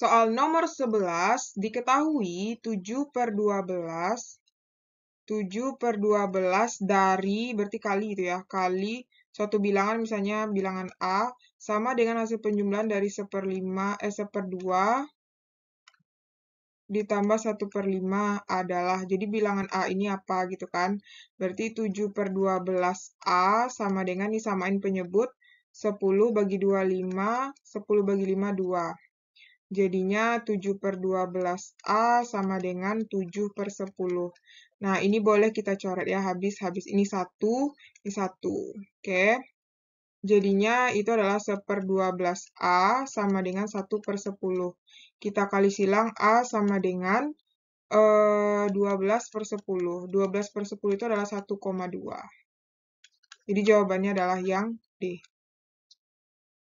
Soal nomor 11 diketahui 7 per 12 7 per 12 dari berarti kali itu ya, kali suatu bilangan misalnya bilangan A sama dengan hasil penjumlahan dari 1 eh, per 5, eh 1 per 2 ditambah 1 per 5 adalah, jadi bilangan A ini apa gitu kan. Berarti 7 per 12A sama dengan disamain penyebut 10 bagi 25, 10 bagi 5, 2. Jadinya 7 per 12A sama dengan 7 per 10. Nah, ini boleh kita coret ya, habis-habis ini 1, ini 1. Oke. Jadinya itu adalah 1 per 12A sama dengan 1 per 10. Kita kali silang A sama dengan eh, 12 per 10. 12 per 10 itu adalah 1,2. Jadi jawabannya adalah yang D.